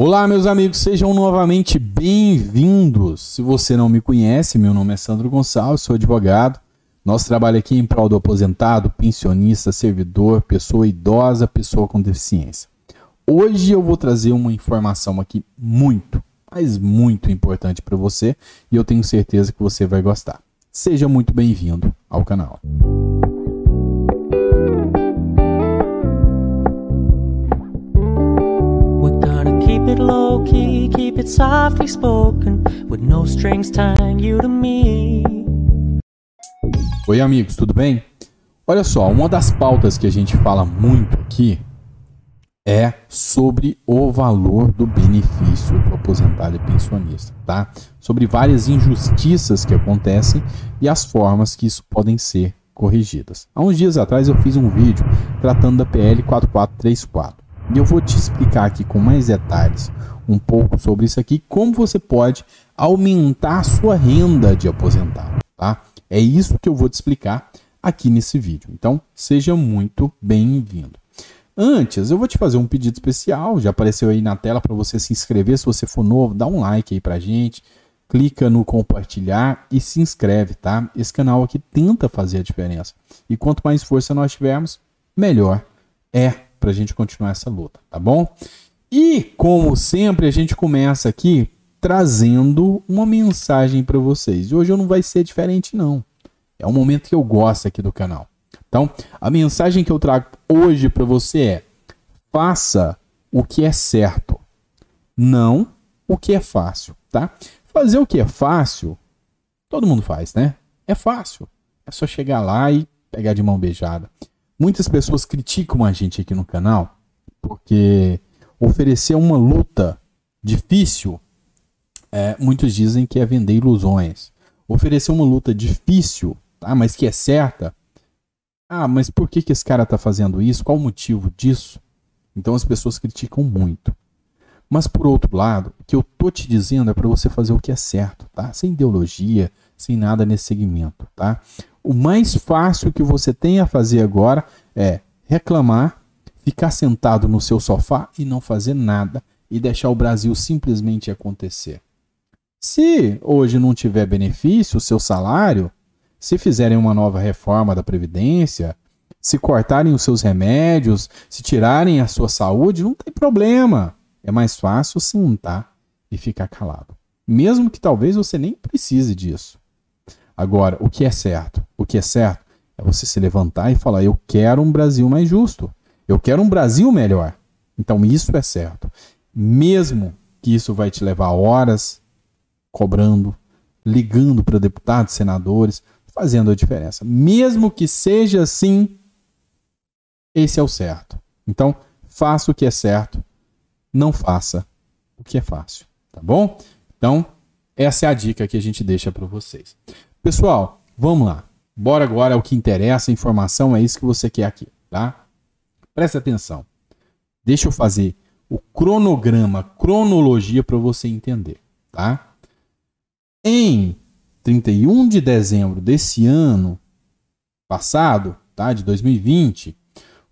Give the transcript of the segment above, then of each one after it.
Olá, meus amigos, sejam novamente bem-vindos. Se você não me conhece, meu nome é Sandro Gonçalves, sou advogado. Nosso trabalho aqui é em prol do aposentado, pensionista, servidor, pessoa idosa, pessoa com deficiência. Hoje eu vou trazer uma informação aqui muito, mas muito importante para você e eu tenho certeza que você vai gostar. Seja muito bem-vindo ao canal. low key, keep it softly spoken, with no strings tying you to me. Oi, amigos, tudo bem? Olha só, uma das pautas que a gente fala muito aqui é sobre o valor do benefício do aposentado e pensionista, tá? Sobre várias injustiças que acontecem e as formas que isso podem ser corrigidas. Há uns dias atrás eu fiz um vídeo tratando da PL 4434. E eu vou te explicar aqui com mais detalhes um pouco sobre isso aqui, como você pode aumentar a sua renda de aposentado, tá? É isso que eu vou te explicar aqui nesse vídeo. Então, seja muito bem-vindo. Antes, eu vou te fazer um pedido especial, já apareceu aí na tela para você se inscrever, se você for novo, dá um like aí pra gente, clica no compartilhar e se inscreve, tá? Esse canal aqui tenta fazer a diferença. E quanto mais força nós tivermos, melhor é para a gente continuar essa luta, tá bom? E, como sempre, a gente começa aqui trazendo uma mensagem para vocês. E hoje não vai ser diferente, não. É um momento que eu gosto aqui do canal. Então, a mensagem que eu trago hoje para você é: faça o que é certo, não o que é fácil, tá? Fazer o que é fácil, todo mundo faz, né? É fácil. É só chegar lá e pegar de mão beijada. Muitas pessoas criticam a gente aqui no canal porque oferecer uma luta difícil, é, muitos dizem que é vender ilusões. Oferecer uma luta difícil, tá, mas que é certa. Ah, mas por que, que esse cara está fazendo isso? Qual o motivo disso? Então as pessoas criticam muito. Mas por outro lado, o que eu tô te dizendo é para você fazer o que é certo, tá? Sem ideologia, sem nada nesse segmento, tá? O mais fácil que você tem a fazer agora é reclamar, ficar sentado no seu sofá e não fazer nada e deixar o Brasil simplesmente acontecer. Se hoje não tiver benefício, seu salário, se fizerem uma nova reforma da Previdência, se cortarem os seus remédios, se tirarem a sua saúde, não tem problema. É mais fácil sentar e ficar calado. Mesmo que talvez você nem precise disso. Agora, o que é certo? O que é certo é você se levantar e falar: eu quero um Brasil mais justo, eu quero um Brasil melhor. Então isso é certo. Mesmo que isso vai te levar horas cobrando, ligando para deputados, senadores, fazendo a diferença. Mesmo que seja assim, esse é o certo. Então, faça o que é certo, não faça o que é fácil, tá bom? Então, essa é a dica que a gente deixa para vocês. Pessoal, vamos lá. Bora agora ao que interessa, a informação é isso que você quer aqui, tá? Presta atenção. Deixa eu fazer o cronograma, cronologia para você entender, tá? Em 31 de dezembro desse ano passado, tá, de 2020,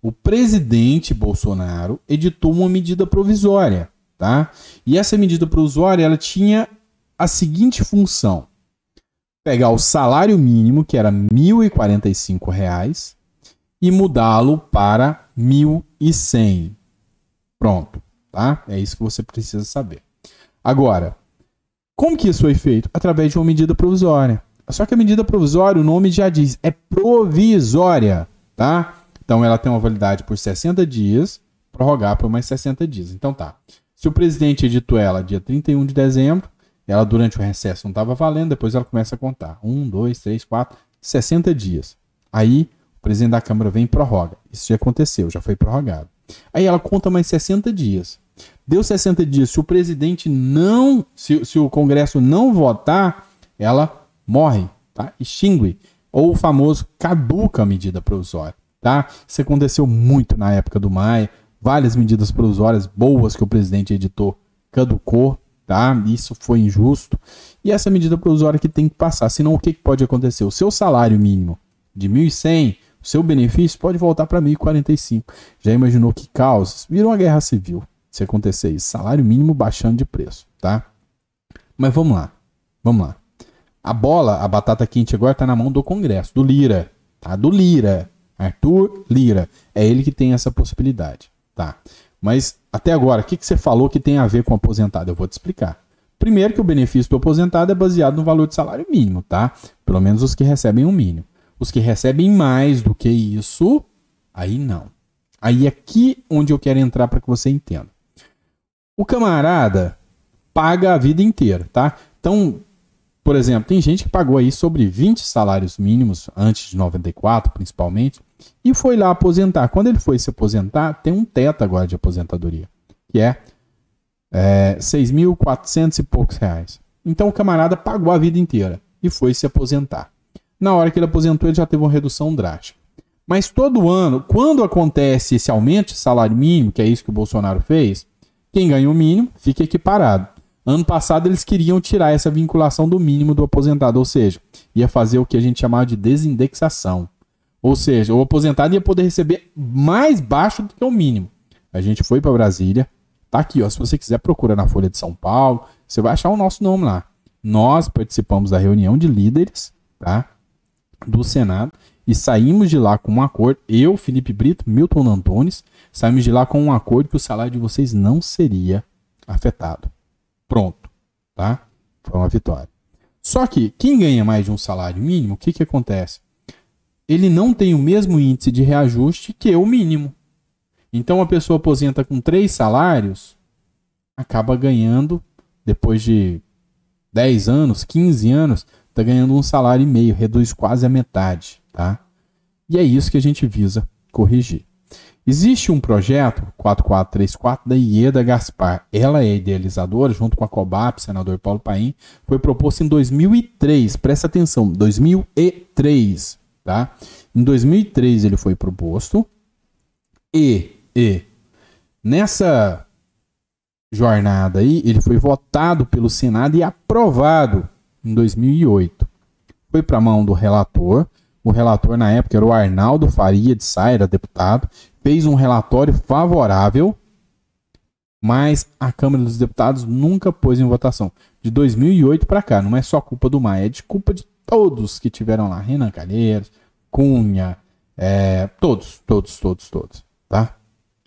o presidente Bolsonaro editou uma medida provisória, tá? E essa medida provisória, ela tinha a seguinte função: pegar o salário mínimo, que era R$ 1.045, reais, e mudá-lo para R$ 1.100. Pronto, tá? É isso que você precisa saber. Agora, como que isso foi feito? Através de uma medida provisória. Só que a medida provisória, o nome já diz, é provisória, tá? Então ela tem uma validade por 60 dias, prorrogar por mais 60 dias. Então tá. Se o presidente editou ela dia 31 de dezembro, ela, durante o recesso, não estava valendo, depois ela começa a contar. Um, dois, três, quatro, 60 dias. Aí o presidente da Câmara vem e prorroga. Isso já aconteceu, já foi prorrogado. Aí ela conta mais 60 dias. Deu 60 dias. Se o presidente não, se, se o Congresso não votar, ela morre, tá? Extingue. Ou o famoso caduca a medida provisória, tá? Isso aconteceu muito na época do Maia. Várias medidas provisórias boas que o presidente editou caducou tá? Isso foi injusto. E essa é medida provisória que tem que passar, senão o que pode acontecer? O seu salário mínimo de 1.100, o seu benefício pode voltar para 1.045. Já imaginou que causas? Virou uma guerra civil se acontecer isso. Salário mínimo baixando de preço, tá? Mas vamos lá, vamos lá. A bola, a batata quente agora está na mão do Congresso, do Lira, tá? Do Lira, Arthur Lira. É ele que tem essa possibilidade, tá? Mas até agora, o que, que você falou que tem a ver com aposentado? Eu vou te explicar. Primeiro que o benefício do aposentado é baseado no valor de salário mínimo, tá? Pelo menos os que recebem o um mínimo. Os que recebem mais do que isso, aí não. Aí é aqui onde eu quero entrar para que você entenda. O camarada paga a vida inteira, tá? Então, por exemplo, tem gente que pagou aí sobre 20 salários mínimos antes de 94, principalmente e foi lá aposentar. Quando ele foi se aposentar, tem um teto agora de aposentadoria, que é, é 6.400 e poucos reais. Então o camarada pagou a vida inteira e foi se aposentar. Na hora que ele aposentou, ele já teve uma redução drástica. Mas todo ano, quando acontece esse aumento de salário mínimo, que é isso que o Bolsonaro fez, quem ganha o mínimo fica equiparado. Ano passado eles queriam tirar essa vinculação do mínimo do aposentado, ou seja, ia fazer o que a gente chamava de desindexação. Ou seja, o aposentado ia poder receber mais baixo do que o mínimo. A gente foi para Brasília, tá aqui, ó. Se você quiser procurar na Folha de São Paulo, você vai achar o nosso nome lá. Nós participamos da reunião de líderes, tá? Do Senado e saímos de lá com um acordo. Eu, Felipe Brito, Milton Antunes, saímos de lá com um acordo que o salário de vocês não seria afetado. Pronto, tá? Foi uma vitória. Só que quem ganha mais de um salário mínimo, o que que acontece? ele não tem o mesmo índice de reajuste que o mínimo. Então, a pessoa aposenta com três salários, acaba ganhando, depois de 10 anos, 15 anos, está ganhando um salário e meio, reduz quase a metade. Tá? E é isso que a gente visa corrigir. Existe um projeto, 4434, da Ieda Gaspar. Ela é idealizadora, junto com a COBAP, senador Paulo Paim. Foi proposto em 2003, presta atenção, 2003. Tá? Em 2003 ele foi proposto e, e nessa jornada aí ele foi votado pelo Senado e aprovado em 2008. Foi para a mão do relator. O relator na época era o Arnaldo Faria de Sá, era deputado. Fez um relatório favorável, mas a Câmara dos Deputados nunca pôs em votação. De 2008 para cá, não é só culpa do Maia, é de culpa de todos que tiveram lá, Renan Calheiros, Cunha, é, todos, todos, todos, todos, tá?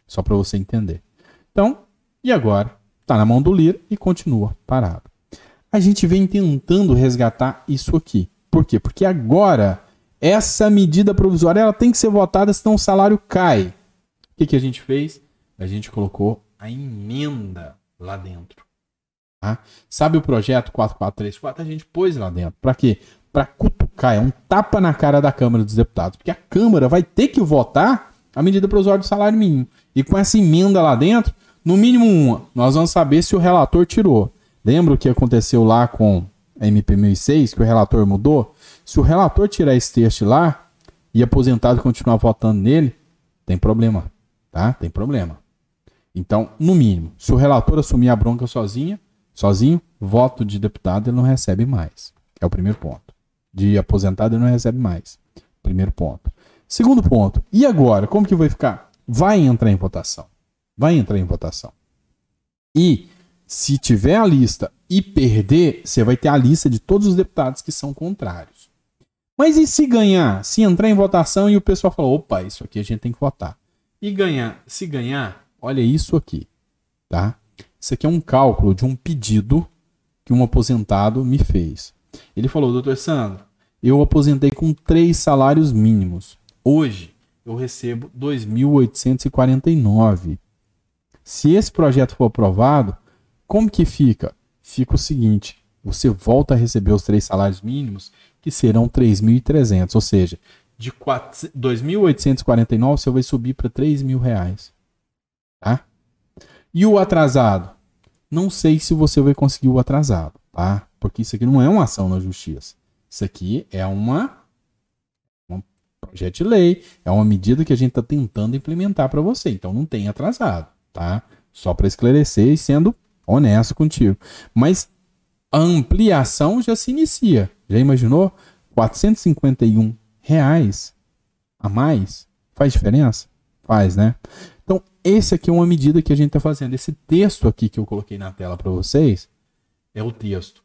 Só para você entender. Então, e agora? Está na mão do Lira e continua parado. A gente vem tentando resgatar isso aqui. Por quê? Porque agora essa medida provisória ela tem que ser votada, senão o salário cai. O que, que a gente fez? A gente colocou a emenda lá dentro. Tá? Sabe o projeto 4434? A gente pôs lá dentro. Para quê? para cutucar, é um tapa na cara da Câmara dos Deputados, porque a Câmara vai ter que votar a medida provisória do salário mínimo. E com essa emenda lá dentro, no mínimo uma, nós vamos saber se o relator tirou. Lembra o que aconteceu lá com a MP 1006, que o relator mudou? Se o relator tirar esse texto lá e aposentado continuar votando nele, tem problema, tá? Tem problema. Então, no mínimo, se o relator assumir a bronca sozinha, sozinho, voto de deputado ele não recebe mais. É o primeiro ponto de aposentado e não recebe mais. Primeiro ponto. Segundo ponto, e agora? Como que vai ficar? Vai entrar em votação. Vai entrar em votação. E se tiver a lista e perder, você vai ter a lista de todos os deputados que são contrários. Mas e se ganhar? Se entrar em votação e o pessoal falar, opa, isso aqui a gente tem que votar. E ganhar? Se ganhar, olha isso aqui, tá? Isso aqui é um cálculo de um pedido que um aposentado me fez. Ele falou: Doutor Sandro, eu aposentei com três salários mínimos. Hoje eu recebo 2.849. Se esse projeto for aprovado, como que fica? Fica o seguinte: você volta a receber os três salários mínimos, que serão 3.300, ou seja, de 4, 2.849 você vai subir para 3.000 reais. Tá? E o atrasado? Não sei se você vai conseguir o atrasado tá? Porque isso aqui não é uma ação na justiça. Isso aqui é uma um projeto de lei, é uma medida que a gente está tentando implementar para você. Então não tem atrasado, tá? Só para esclarecer e sendo honesto contigo. Mas a ampliação já se inicia. Já imaginou? 451 reais a mais faz diferença? Faz, né? Então, esse aqui é uma medida que a gente está fazendo. Esse texto aqui que eu coloquei na tela para vocês, é o texto.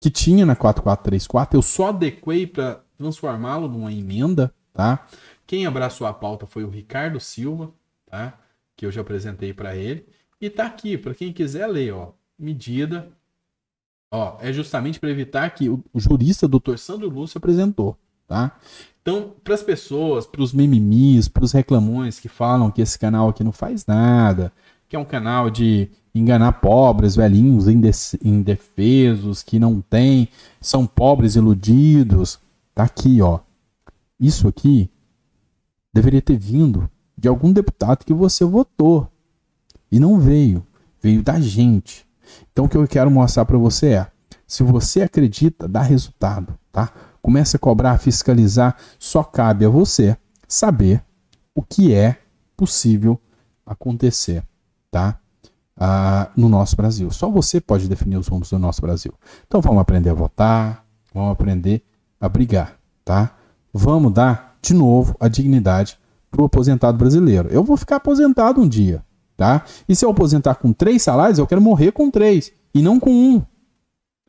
Que tinha na 4434, eu só adequei para transformá-lo numa emenda, tá? Quem abraçou a pauta foi o Ricardo Silva, tá? Que eu já apresentei para ele. E tá aqui, para quem quiser ler, ó. Medida. Ó, é justamente para evitar que o, o jurista doutor Sandro Lúcio apresentou, tá? Então, para as pessoas, para os mimimis, para os reclamões que falam que esse canal aqui não faz nada, que é um canal de enganar pobres, velhinhos indefesos, que não têm, são pobres iludidos. Tá aqui, ó. Isso aqui deveria ter vindo de algum deputado que você votou e não veio, veio da gente. Então o que eu quero mostrar para você é: se você acredita, dá resultado, tá? Começa a cobrar, fiscalizar, só cabe a você saber o que é possível acontecer, tá? Ah, no nosso Brasil. Só você pode definir os rumos do nosso Brasil. Então vamos aprender a votar, vamos aprender a brigar, tá? Vamos dar de novo a dignidade para o aposentado brasileiro. Eu vou ficar aposentado um dia, tá? E se eu aposentar com três salários, eu quero morrer com três e não com um.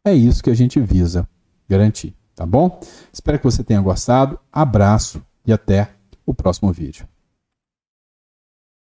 É isso que a gente visa garantir, tá bom? Espero que você tenha gostado. Abraço e até o próximo vídeo.